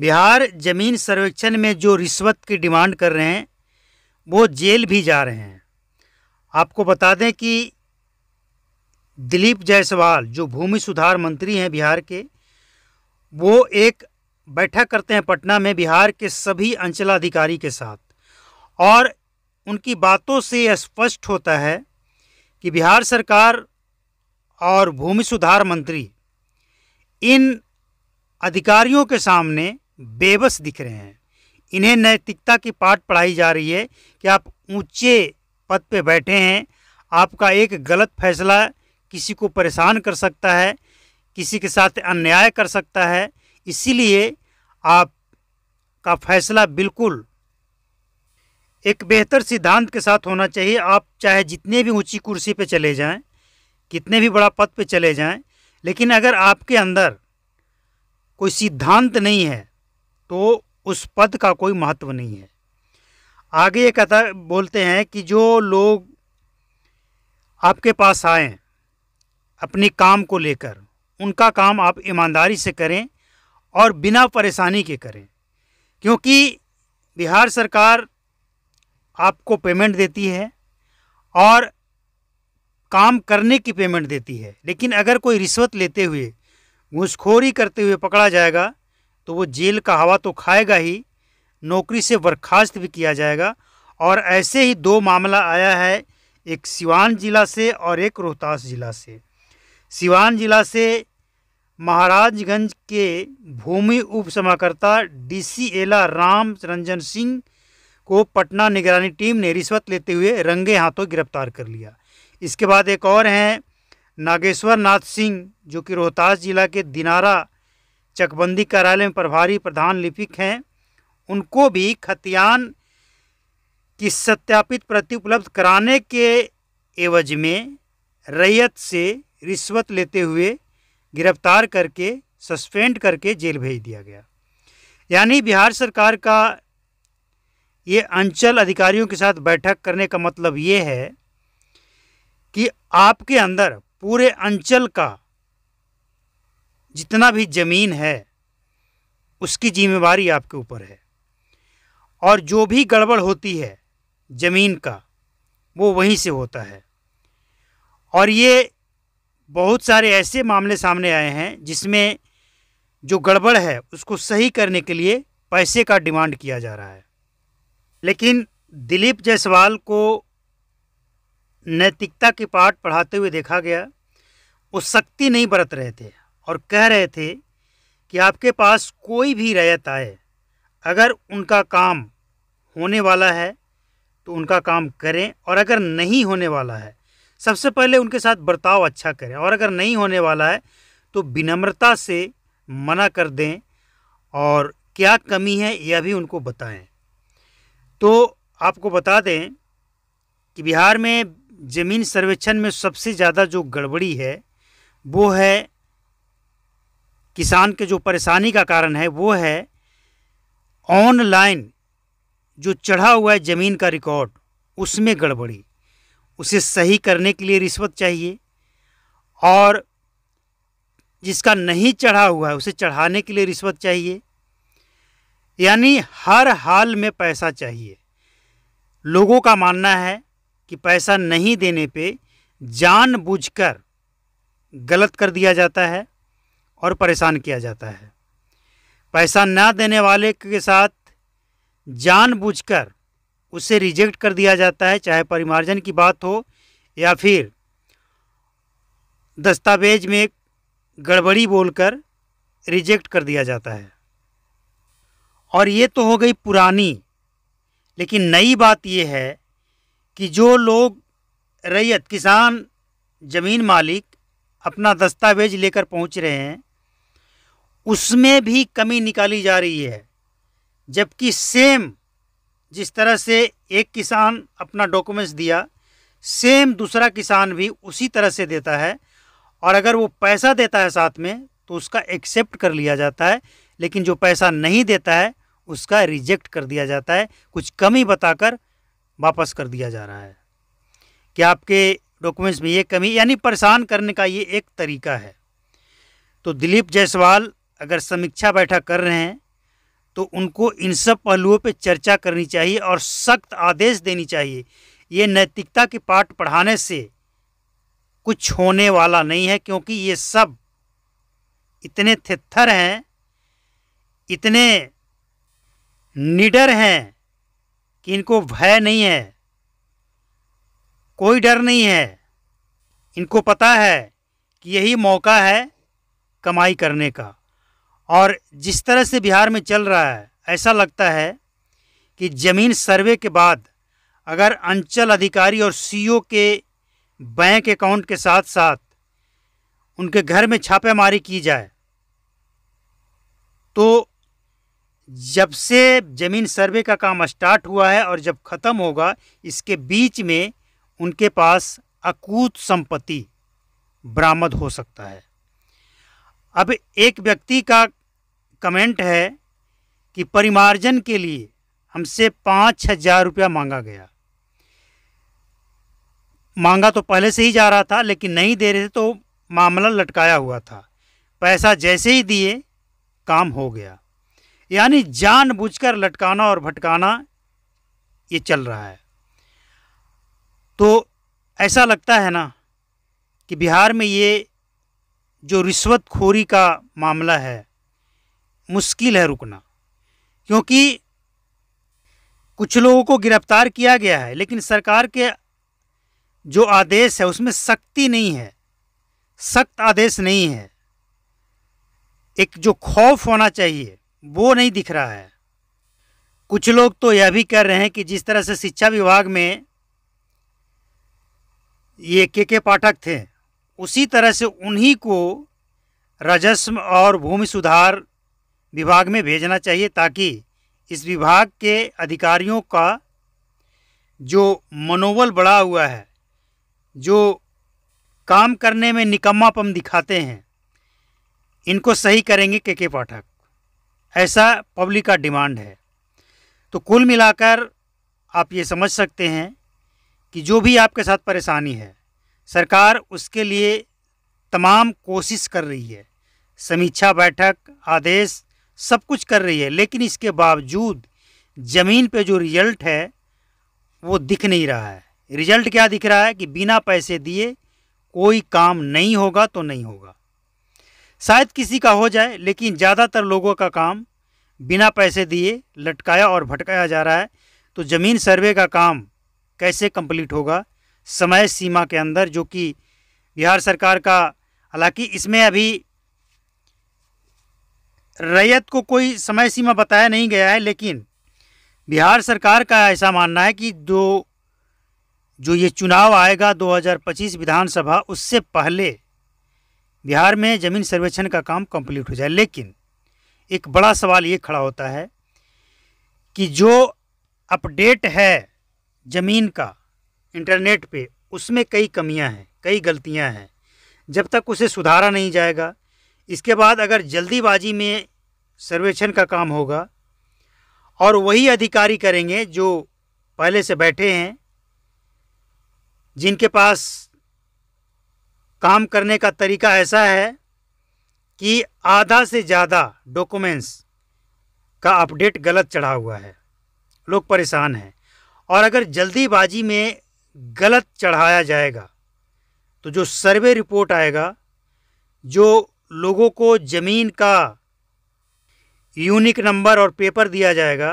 बिहार जमीन सर्वेक्षण में जो रिश्वत की डिमांड कर रहे हैं वो जेल भी जा रहे हैं आपको बता दें कि दिलीप जायसवाल जो भूमि सुधार मंत्री हैं बिहार के वो एक बैठक करते हैं पटना में बिहार के सभी अंचलाधिकारी के साथ और उनकी बातों से स्पष्ट होता है कि बिहार सरकार और भूमि सुधार मंत्री इन अधिकारियों के सामने बेबस दिख रहे हैं इन्हें नैतिकता की पाठ पढ़ाई जा रही है कि आप ऊंचे पद पे बैठे हैं आपका एक गलत फैसला किसी को परेशान कर सकता है किसी के साथ अन्याय कर सकता है इसीलिए आप का फैसला बिल्कुल एक बेहतर सिद्धांत के साथ होना चाहिए आप चाहे जितने भी ऊंची कुर्सी पे चले जाएं कितने भी बड़ा पद पे चले जाएं लेकिन अगर आपके अंदर कोई सिद्धांत नहीं है तो उस पद का कोई महत्व नहीं है आगे ये कहता बोलते हैं कि जो लोग आपके पास आए अपने काम को लेकर उनका काम आप ईमानदारी से करें और बिना परेशानी के करें क्योंकि बिहार सरकार आपको पेमेंट देती है और काम करने की पेमेंट देती है लेकिन अगर कोई रिश्वत लेते हुए घुसखोरी करते हुए पकड़ा जाएगा तो वो जेल का हवा तो खाएगा ही नौकरी से बर्खास्त भी किया जाएगा और ऐसे ही दो मामला आया है एक सिवान जिला से और एक रोहतास जिला से सिवान जिला से महाराजगंज के भूमि उप समाकर्ता डी एला राम रंजन सिंह को पटना निगरानी टीम ने रिश्वत लेते हुए रंगे हाथों गिरफ्तार कर लिया इसके बाद एक और हैं नागेश्वर नाथ सिंह जो कि रोहतास जिला के दिनारा चकबंदी कार्यालय में प्रभारी प्रधान लिपिक हैं उनको भी खतियान की सत्यापित प्रति उपलब्ध कराने के एवज में रैयत से रिश्वत लेते हुए गिरफ्तार करके सस्पेंड करके जेल भेज दिया गया यानी बिहार सरकार का ये अंचल अधिकारियों के साथ बैठक करने का मतलब ये है कि आपके अंदर पूरे अंचल का जितना भी ज़मीन है उसकी जिम्मेवारी आपके ऊपर है और जो भी गड़बड़ होती है ज़मीन का वो वहीं से होता है और ये बहुत सारे ऐसे मामले सामने आए हैं जिसमें जो गड़बड़ है उसको सही करने के लिए पैसे का डिमांड किया जा रहा है लेकिन दिलीप जायसवाल को नैतिकता के पाठ पढ़ाते हुए देखा गया वो सख्ती नहीं बरत रहे थे और कह रहे थे कि आपके पास कोई भी रैयत आए अगर उनका काम होने वाला है तो उनका काम करें और अगर नहीं होने वाला है सबसे पहले उनके साथ बर्ताव अच्छा करें और अगर नहीं होने वाला है तो विनम्रता से मना कर दें और क्या कमी है यह भी उनको बताएं तो आपको बता दें कि बिहार में ज़मीन सर्वेक्षण में सबसे ज़्यादा जो गड़बड़ी है वो है किसान के जो परेशानी का कारण है वो है ऑनलाइन जो चढ़ा हुआ है ज़मीन का रिकॉर्ड उसमें गड़बड़ी उसे सही करने के लिए रिश्वत चाहिए और जिसका नहीं चढ़ा हुआ है उसे चढ़ाने के लिए रिश्वत चाहिए यानी हर हाल में पैसा चाहिए लोगों का मानना है कि पैसा नहीं देने पे जानबूझकर गलत कर दिया जाता है और परेशान किया जाता है पैसा ना देने वाले के साथ जानबूझकर उसे रिजेक्ट कर दिया जाता है चाहे परिमार्जन की बात हो या फिर दस्तावेज में गड़बड़ी बोलकर रिजेक्ट कर दिया जाता है और ये तो हो गई पुरानी लेकिन नई बात यह है कि जो लोग रैयत किसान ज़मीन मालिक अपना दस्तावेज लेकर पहुंच रहे हैं उसमें भी कमी निकाली जा रही है जबकि सेम जिस तरह से एक किसान अपना डॉक्यूमेंट्स दिया सेम दूसरा किसान भी उसी तरह से देता है और अगर वो पैसा देता है साथ में तो उसका एक्सेप्ट कर लिया जाता है लेकिन जो पैसा नहीं देता है उसका रिजेक्ट कर दिया जाता है कुछ कमी बताकर वापस कर दिया जा रहा है कि आपके डॉक्यूमेंट्स में ये कमी यानी परेशान करने का ये एक तरीका है तो दिलीप जायसवाल अगर समीक्षा बैठक कर रहे हैं तो उनको इन सब पहलुओं पर चर्चा करनी चाहिए और सख्त आदेश देनी चाहिए ये नैतिकता के पाठ पढ़ाने से कुछ होने वाला नहीं है क्योंकि ये सब इतने थित्थर हैं इतने निडर हैं कि इनको भय नहीं है कोई डर नहीं है इनको पता है कि यही मौका है कमाई करने का और जिस तरह से बिहार में चल रहा है ऐसा लगता है कि ज़मीन सर्वे के बाद अगर अंचल अधिकारी और सीईओ के बैंक अकाउंट के साथ साथ उनके घर में छापेमारी की जाए तो जब से ज़मीन सर्वे का काम स्टार्ट हुआ है और जब ख़त्म होगा इसके बीच में उनके पास अकूत संपत्ति बरामद हो सकता है अब एक व्यक्ति का कमेंट है कि परिमार्जन के लिए हमसे पाँच हजार रुपया मांगा गया मांगा तो पहले से ही जा रहा था लेकिन नहीं दे रहे थे तो मामला लटकाया हुआ था पैसा जैसे ही दिए काम हो गया यानी जानबूझकर लटकाना और भटकाना ये चल रहा है तो ऐसा लगता है ना कि बिहार में ये जो रिश्वतखोरी का मामला है मुश्किल है रुकना क्योंकि कुछ लोगों को गिरफ्तार किया गया है लेकिन सरकार के जो आदेश है उसमें सख्ती नहीं है सख्त आदेश नहीं है एक जो खौफ होना चाहिए वो नहीं दिख रहा है कुछ लोग तो यह भी कह रहे हैं कि जिस तरह से शिक्षा विभाग में ये के के पाठक थे उसी तरह से उन्हीं को राजस्व और भूमि सुधार विभाग में भेजना चाहिए ताकि इस विभाग के अधिकारियों का जो मनोबल बढ़ा हुआ है जो काम करने में निकम्मापम दिखाते हैं इनको सही करेंगे के के पाठक ऐसा पब्लिक का डिमांड है तो कुल मिलाकर आप ये समझ सकते हैं कि जो भी आपके साथ परेशानी है सरकार उसके लिए तमाम कोशिश कर रही है समीक्षा बैठक आदेश सब कुछ कर रही है लेकिन इसके बावजूद ज़मीन पे जो रिजल्ट है वो दिख नहीं रहा है रिजल्ट क्या दिख रहा है कि बिना पैसे दिए कोई काम नहीं होगा तो नहीं होगा शायद किसी का हो जाए लेकिन ज़्यादातर लोगों का काम बिना पैसे दिए लटकाया और भटकाया जा रहा है तो ज़मीन सर्वे का काम कैसे कंप्लीट होगा समय सीमा के अंदर जो कि बिहार सरकार का हालांकि इसमें अभी रैयत को कोई समय सीमा बताया नहीं गया है लेकिन बिहार सरकार का ऐसा मानना है कि दो जो ये चुनाव आएगा 2025 विधानसभा उससे पहले बिहार में ज़मीन सर्वेक्षण का काम कंप्लीट हो जाए लेकिन एक बड़ा सवाल ये खड़ा होता है कि जो अपडेट है ज़मीन का इंटरनेट पे उसमें कई कमियां हैं कई गलतियां हैं जब तक उसे सुधारा नहीं जाएगा इसके बाद अगर जल्दीबाजी में सर्वेक्षण का काम होगा और वही अधिकारी करेंगे जो पहले से बैठे हैं जिनके पास काम करने का तरीका ऐसा है कि आधा से ज़्यादा डॉक्यूमेंट्स का अपडेट गलत चढ़ा हुआ है लोग परेशान हैं और अगर जल्दीबाजी में गलत चढ़ाया जाएगा तो जो सर्वे रिपोर्ट आएगा जो लोगों को ज़मीन का यूनिक नंबर और पेपर दिया जाएगा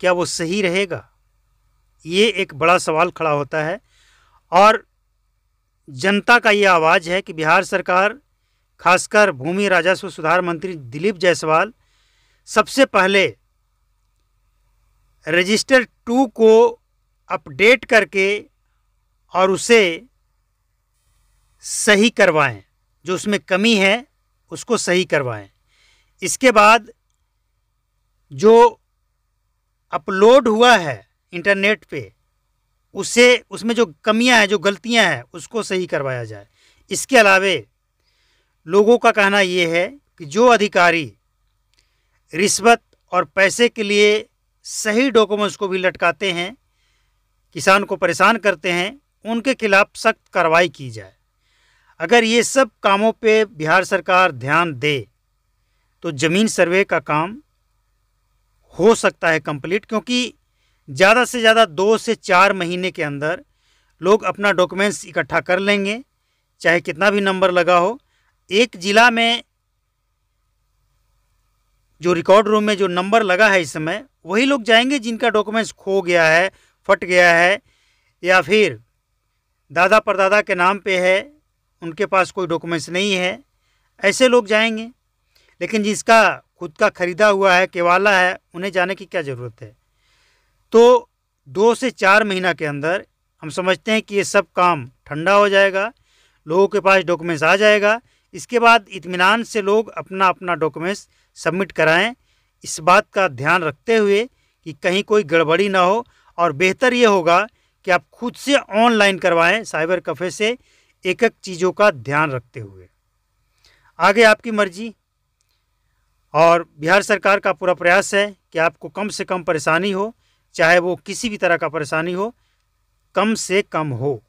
क्या वो सही रहेगा ये एक बड़ा सवाल खड़ा होता है और जनता का ये आवाज़ है कि बिहार सरकार खासकर भूमि राजस्व सुधार मंत्री दिलीप जायसवाल सबसे पहले रजिस्टर टू को अपडेट करके और उसे सही करवाएं जो उसमें कमी है उसको सही करवाएं इसके बाद जो अपलोड हुआ है इंटरनेट पे उसे उसमें जो कमियां हैं जो गलतियां हैं उसको सही करवाया जाए इसके अलावे लोगों का कहना ये है कि जो अधिकारी रिश्वत और पैसे के लिए सही डॉक्यूमेंट्स को भी लटकाते हैं किसान को परेशान करते हैं उनके खिलाफ सख्त कार्रवाई की जाए अगर ये सब कामों पे बिहार सरकार ध्यान दे तो ज़मीन सर्वे का काम हो सकता है कंप्लीट क्योंकि ज़्यादा से ज़्यादा दो से चार महीने के अंदर लोग अपना डॉक्यूमेंट्स इकट्ठा कर लेंगे चाहे कितना भी नंबर लगा हो एक ज़िला में जो रिकॉर्ड रूम में जो नंबर लगा है इस समय वही लोग जाएंगे जिनका डॉक्यूमेंट्स खो गया है फट गया है या फिर दादा परदादा के नाम पे है उनके पास कोई डॉक्यूमेंट्स नहीं है ऐसे लोग जाएंगे लेकिन जिसका खुद का ख़रीदा हुआ है केवाला है उन्हें जाने की क्या ज़रूरत है तो दो से चार महीना के अंदर हम समझते हैं कि ये सब काम ठंडा हो जाएगा लोगों के पास डॉक्यूमेंट्स आ जाएगा इसके बाद इतमान से लोग अपना अपना डॉक्यूमेंट्स सबमिट कराएं इस बात का ध्यान रखते हुए कि कहीं कोई गड़बड़ी ना हो और बेहतर ये होगा कि आप खुद से ऑनलाइन करवाएं साइबर कैफ़े से एक एक चीज़ों का ध्यान रखते हुए आगे आपकी मर्जी और बिहार सरकार का पूरा प्रयास है कि आपको कम से कम परेशानी हो चाहे वो किसी भी तरह का परेशानी हो कम से कम हो